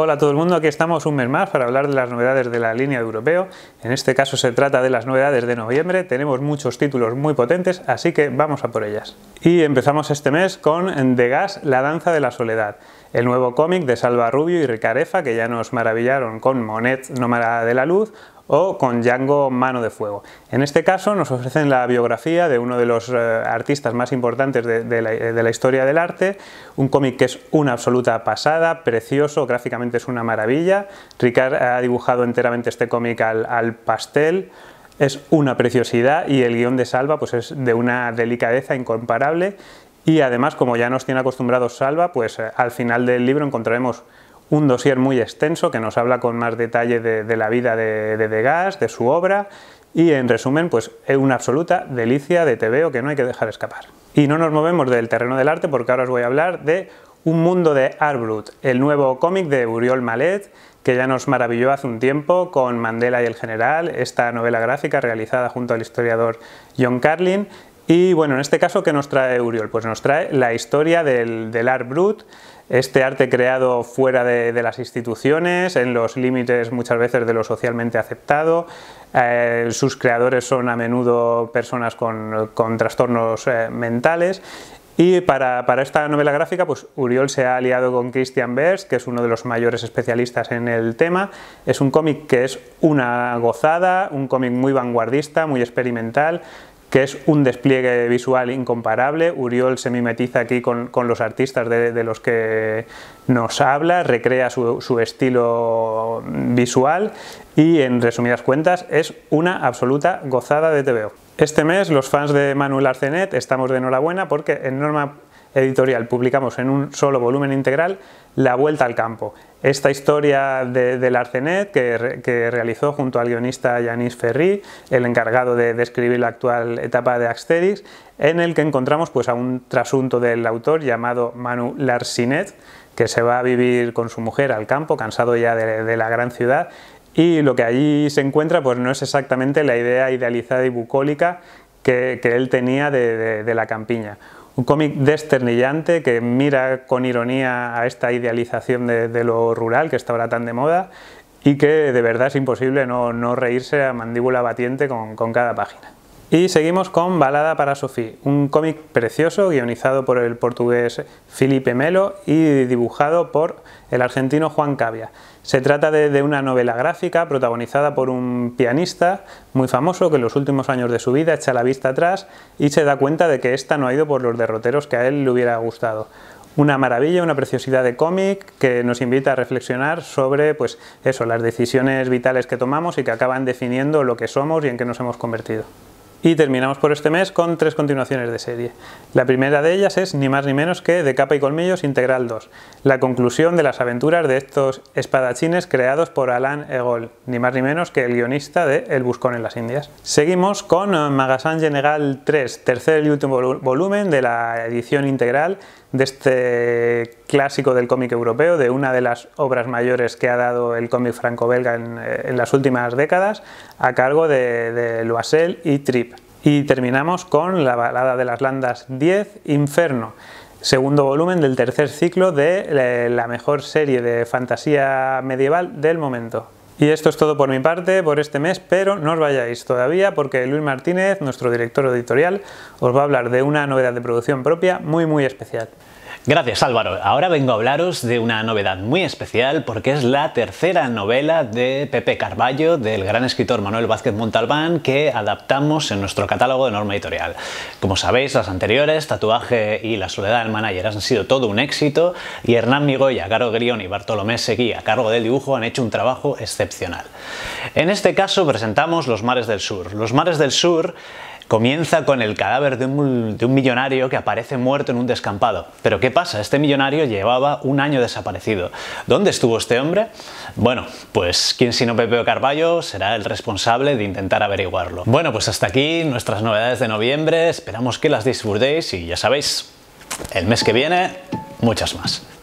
Hola a todo el mundo, aquí estamos un mes más para hablar de las novedades de la línea de europeo. En este caso se trata de las novedades de noviembre, tenemos muchos títulos muy potentes, así que vamos a por ellas. Y empezamos este mes con De Gas, la danza de la soledad. El nuevo cómic de Salva Rubio y Ricarefa, que ya nos maravillaron con Monet Nómada de la Luz, o con Django Mano de Fuego. En este caso nos ofrecen la biografía de uno de los eh, artistas más importantes de, la, historia del arte, un cómic que es una absoluta pasada, precioso, gráficamente es una maravilla. Ricard ha dibujado enteramente este cómic al, pastel, es una preciosidad y el guión de Salva pues es de una delicadeza incomparable y además, como ya nos tiene acostumbrados Salva, pues eh, al final del libro encontraremos un dossier muy extenso que nos habla con más detalle de, la vida de, Degas, de su obra y en resumen, pues es eh, una absoluta delicia de TVO que no hay que dejar escapar. Y no nos movemos del terreno del arte porque ahora os voy a hablar de Un mundo de brut, el nuevo cómic de Uriol Malet, que ya nos maravilló hace un tiempo con Mandela y el General, esta novela gráfica realizada junto al historiador John Carlin y bueno, en este caso, ¿qué nos trae Uriol? Pues nos trae la historia del, art brut, este arte creado fuera de, las instituciones, en los límites muchas veces de lo socialmente aceptado. Eh, sus creadores son a menudo personas con, trastornos eh, mentales. Y para, esta novela gráfica, pues Uriol se ha aliado con Christian Bers, que es uno de los mayores especialistas en el tema. Es un cómic que es una gozada, un cómic muy vanguardista, muy experimental, que es un despliegue visual incomparable. Uriol se mimetiza aquí con, los artistas de, los que nos habla, recrea su, su estilo visual y, en resumidas cuentas, es una absoluta gozada de TVO. Este mes los fans de Manuel Arcenet estamos de enhorabuena porque en Norma editorial publicamos en un solo volumen integral La Vuelta al Campo, esta historia del de Arcenet que, realizó junto al guionista Yanis Ferri, el encargado de describir la actual etapa de Asterix, en el que encontramos pues, a un trasunto del autor llamado Manu Larsinet, que se va a vivir con su mujer al campo, cansado ya de, la gran ciudad, y lo que allí se encuentra pues, no es exactamente la idea idealizada y bucólica que él tenía de la campiña un cómic desternillante que mira con ironía a esta idealización de, lo rural que está ahora tan de moda y que de verdad es imposible no, reírse a mandíbula batiente con cada página. Y seguimos con Balada para Sofí, un cómic precioso guionizado por el portugués Filipe Melo y dibujado por el argentino Juan Cavia. Se trata de, una novela gráfica protagonizada por un pianista muy famoso que en los últimos años de su vida echa la vista atrás y se da cuenta de que ésta no ha ido por los derroteros que a él le hubiera gustado una maravilla, una preciosidad de cómic que nos invita a reflexionar sobre pues eso, las decisiones vitales que tomamos y que acaban definiendo lo que somos y en qué nos hemos convertido. Y terminamos por este mes con tres continuaciones de serie. La primera de ellas es ni más ni menos que De capa y colmillos integral 2, la conclusión de las aventuras de estos espadachines creados por Alan Egol, ni más ni menos que el guionista de El buscón en las Indias. Seguimos con eh, Magasin General 3, tercer y último volumen de la edición integral de este clásico del cómic europeo, de una de las obras mayores que ha dado el cómic franco-belga en, eh, las últimas décadas, a cargo de, de Loisel y Trip Y terminamos con la balada de las Landas 10, Inferno, segundo volumen del tercer ciclo de eh, la mejor serie de fantasía medieval del momento. Y esto es todo por mi parte por este mes, pero no os vayáis todavía porque Luis Martínez, nuestro director editorial, os va a hablar de una novedad de producción propia muy muy especial. Gracias Álvaro. Ahora vengo a hablaros de una novedad muy especial porque es la tercera novela de Pepe Carballo, del gran escritor Manuel Vázquez Montalbán, que adaptamos en nuestro catálogo de norma editorial. Como sabéis, las anteriores, Tatuaje y La soledad del manager, han sido todo un éxito y Hernán Migoya, Garo Grión y Bartolomé Seguí a cargo del dibujo han hecho un trabajo excepcional. En este caso presentamos Los mares del sur. Los mares del sur Comienza con el cadáver de un, millonario que aparece muerto en un descampado. Pero ¿qué pasa? Este millonario llevaba un año desaparecido. ¿Dónde estuvo este hombre? Bueno, pues quien sino Pepe Carballo será el responsable de intentar averiguarlo. Bueno, pues hasta aquí nuestras novedades de noviembre. Esperamos que las disfrutéis y ya sabéis, el mes que viene, muchas más.